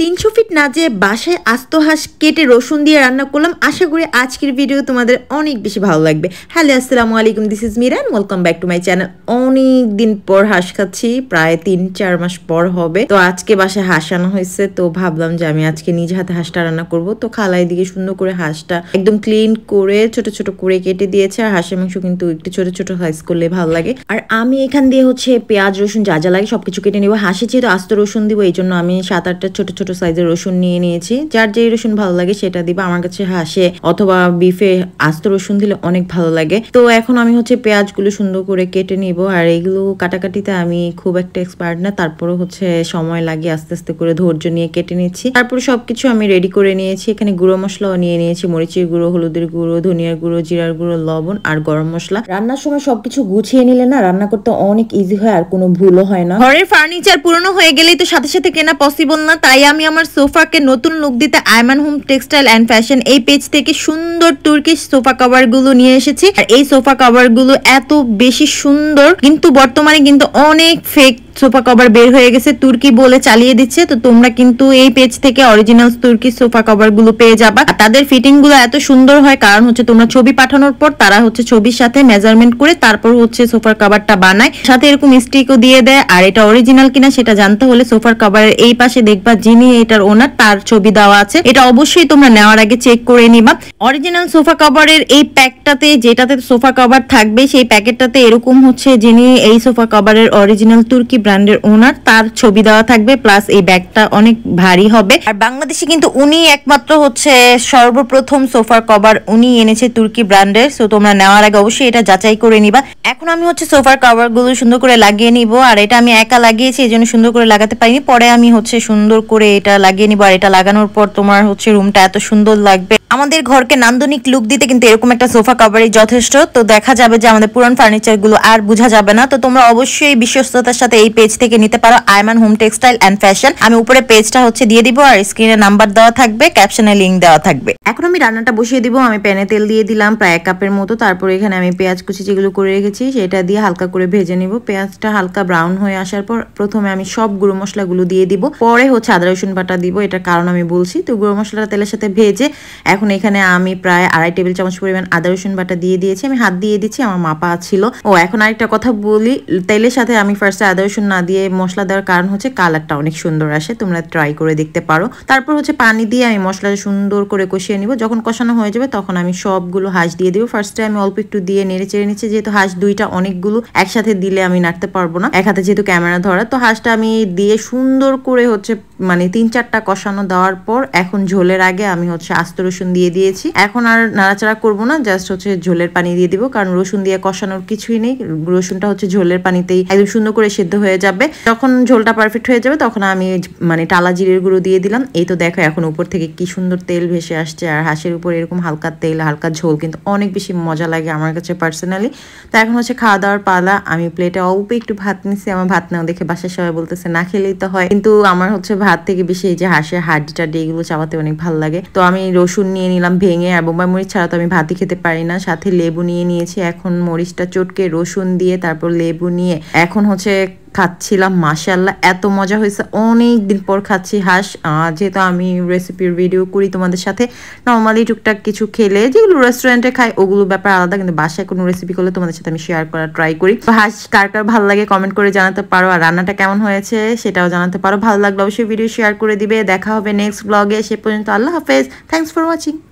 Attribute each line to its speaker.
Speaker 1: তিনশো ফিট না যেয়ে বাসায় আস্ত হাঁস কেটে রসুন দিয়ে রান্না করলাম আশা করি আজকের ভিডিও তোমাদের অনেক বেশি ভালো লাগবে হ্যালো আসসালামু আলাইকুম this is Miran welcome back to my channel অনেক দিন পর হাঁস খাচ্ছি প্রায় তিন চার মাস পর হবে তো আজকে বাসায় হাঁস আনা হয়েছে তো ভাবলাম যে আমি আজকে নিজে হাতে হাঁসটা রান্না করব তো খালাই দিকে সুন্দর করে হাঁসটা একদম ক্লিন করে ছোট ছোট করে কেটে দিয়েছে আর হাঁসের মাংস কিন্তু একটু ছোট ছোট সাইজ করলে ভালো লাগে আর আমি এখান দিয়ে হচ্ছে পেঁয়াজ রসুন যা যা লাগে সবকিছু কেটে নেবো হাঁসে যেহেতু আস্ত রসুন দিব এই জন্য আমি সাত আটটা ছোট ছোট ছোট সাইজের রসুন নিয়ে নিয়েছি যার যে রসুন ভালো লাগে সেটা দিবা আমার কাছে হাসে অথবা বিফে আস্ত রসুন দিলে অনেক ভালো লাগে তো এখন আমি হচ্ছে পেঁয়াজগুলো সুন্দর করে কেটে নিব আর এইগুলো কাটাকাটিতে আমি খুব একটা এক্সপার্ট না তারপরে হচ্ছে সময় লাগে আস্তে আস্তে করে ধৈর্য নিয়ে কেটে নিচ্ছি তারপরে সবকিছু আমি রেডি করে নিয়েছি এখানে গুঁড়ো মশলাও নিয়ে নিয়েছি মরিচের গুঁড়ো হলুদের গুঁড়ো ধনিয়ার গুঁড়ো জিরার গুঁড়ো লবণ আর গরম মশলা রান্নার সময় সবকিছু গুছিয়ে নিলে না রান্না করতে অনেক ইজি হয় আর কোনো ভুলও হয় না ঘরের ফার্নিচার পুরনো হয়ে গেলেই তো সাথে সাথে কেনা পসিবল না তাই আমি আমি আমার সোফাকে নতুন লুক দিতে Ayman home textile and fashion এই পেজ থেকে সুন্দর তুর্কিশ সোফা কভারগুলো নিয়ে এসেছি আর এই সোফা কভারগুলো এত বেশি সুন্দর কিন্তু বর্তমানে কিন্তু অনেক ফেক সোফা কভার বের হয়ে গেছে তুর্কি বলে চালিয়ে দিচ্ছে তো তোমরা কিন্তু এই পেজ থেকে অরিজিনাল তুর্কি সোফা কভার গুলো পেয়ে যাবা তাদের ফিটিং গুলো এত সুন্দর হয় কারণ হচ্ছে তোমরা ছবি পাঠানোর পর তারা হচ্ছে ছবির সাথে মেজারমেন্ট করে তারপর হচ্ছে সোফার কভারটা বানায় সাথে এরকম স্টিকও দিয়ে দেয় আর এটা অরিজিনাল কিনা সেটা জানতে হলে সোফার কভারের এই পাশে দেখবা যিনি এটার ওনার তার ছবি দেওয়া আছে এটা অবশ্যই তোমরা নেওয়ার আগে চেক করে নিবা অরিজিনাল সোফা কভারের এই প্যাকটাতে যেটাতে সোফা কভার থাকবে সেই প্যাকেটটাতে এরকম হচ্ছে যিনি এই সোফা কভারের অরিজিনাল তুর্কি ব্র্যান্ডের ওনার তার ছবি দেওয়া থাকবে প্লাস এই ব্যাগটা অনেক ভারী হবে আর বাংলাদেশে কিন্তু উনি একমাত্র হচ্ছে সর্বপ্রথম সোফার কভার উনি এনেছে তুর্কি ব্র্যান্ডের সো তোমরা নেওয়ার আগে অবশ্যই এটা যাচাই করে নিবা এখন আমি হচ্ছে সোফার কভার গুলো সুন্দর করে লাগিয়ে নিব আর এটা আমি একা লাগিয়েছি এই জন্য সুন্দর করে লাগাতে পারিনি পরে আমি হচ্ছে সুন্দর করে এটা লাগিয়ে নিব আর এটা লাগানোর পর তোমার হচ্ছে রুমটা এত সুন্দর লাগবে আমাদের ঘরকে নান্দনিক লুক দিতে কিন্তু এরকম একটা সোফা কভারই যথেষ্ট তো দেখা যাবে যে আমাদের পুরান গুলো আর বোঝা যাবে না তো তোমরা অবশ্যই বিশ্বস্ততার সাথে এই এই পেজ থেকে নিতে পারো Ayman home textile and fashion আমি উপরে পেজটা হচ্ছে দিয়ে দিব আর স্ক্রিনে নাম্বার দেওয়া থাকবে ক্যাপশনে লিঙ্ক দেওয়া থাকবে এখন আমি রান্নাটা বসিয়ে দিব আমি প্যানে তেল দিয়ে দিলাম প্রায় এক কাপের মতো তারপরে এখানে আমি পেঁয়াজ কুচি যেগুলো করে রেখেছি সেটা দিয়ে হালকা করে ভেজে নিব পেঁয়াজটা হালকা ব্রাউন হয়ে আসার পর প্রথমে আমি সব গুঁড়ো মশলাগুলো দিয়ে দিব পরে হচ্ছে আদা রসুন বাটা দিব এটা কারণ আমি বলছি তো গুঁড়ো মশলাটা তেলের সাথে ভেজে এখন এখানে আমি প্রায় আড়াই টেবিল চামচ পরিমাণ আদা রসুন বাটা দিয়ে দিয়েছি আমি হাত দিয়ে দিচ্ছি আমার মাপা ছিল ও এখন আরেকটা কথা বলি তেলের সাথে আমি ফার্স্টে আদা রসুন না দিয়ে মশলা দেওয়ার কারণ হচ্ছে কালারটা অনেক সুন্দর আসে তোমরা ট্রাই করে দেখতে পারো তারপর হচ্ছে পানি দিয়ে আমি মশলাটা সুন্দর করে কষিয়ে নিব যখন কষানো হয়ে যাবে তখন আমি সবগুলো হাঁস দিয়ে দেবো ফার্স্টে আমি অল্প একটু দিয়ে নেড়ে চেড়ে নিচ্ছি যেহেতু হাঁস দুইটা অনেকগুলো একসাথে দিলে আমি নাড়তে পারবো না এক হাতে যেহেতু ক্যামেরা ধরা তো হাঁসটা আমি দিয়ে সুন্দর করে হচ্ছে মানে তিন চারটা কষানো দেওয়ার পর এখন ঝোলের আগে আমি হচ্ছে আস্ত রসুন দিয়ে দিয়েছি এখন আর নাড়াচাড়া করব না জাস্ট হচ্ছে ঝোলের পানি দিয়ে দিব কারণ রসুন দিয়ে কষানোর কিছুই নেই রসুনটা হচ্ছে ঝোলের পানিতেই একদম সুন্দর করে সেদ্ধ হয়ে যাবে যখন ঝোলটা পারফেক্ট হয়ে যাবে তখন আমি মানে টালা জিরের গুঁড়ো দিয়ে দিলাম এই তো দেখো এখন উপর থেকে কি সুন্দর তেল ভেসে আসছে আর হাঁসের উপর এরকম হালকা তেল হালকা ঝোল কিন্তু অনেক বেশি মজা লাগে আমার কাছে পার্সোনালি তো এখন হচ্ছে খাওয়া দাওয়ার পালা আমি প্লেটে অল্প একটু ভাত নিছি আমার ভাত নাও দেখে বাসার সবাই বলতেছে না খেলেই তো হয় কিন্তু আমার হচ্ছে হাত থেকে বেশি এই যে হাঁসের হাড্ডি টাড্ডি এগুলো চাপাতে অনেক ভালো লাগে তো আমি রসুন নিয়ে নিলাম ভেঙে এবং বা মরিচ ছাড়া তো আমি ভাতই খেতে পারি না সাথে লেবু নিয়ে নিয়েছি এখন মরিচটা চটকে রসুন দিয়ে তারপর লেবু নিয়ে এখন হচ্ছে খাচ্ছিলাম মাসাল্লাহ এত মজা হয়েছে অনেক দিন পর খাচ্ছি হাঁস যেহেতু আমি রেসিপির ভিডিও করি তোমাদের সাথে নর্মালি টুকটাক কিছু খেলে যেগুলো রেস্টুরেন্টে খাই ওগুলো ব্যাপার আলাদা কিন্তু বাসায় কোনো রেসিপি করলে তোমাদের সাথে আমি শেয়ার করার ট্রাই করি তো হাঁস কার কার ভালো লাগে কমেন্ট করে জানাতে পারো আর রান্নাটা কেমন হয়েছে সেটাও জানাতে পারো ভালো লাগলে অবশ্যই ভিডিও শেয়ার করে দিবে দেখা হবে নেক্সট ব্লগে সে পর্যন্ত আল্লাহ হাফেজ থ্যাংকস ফর ওয়াচিং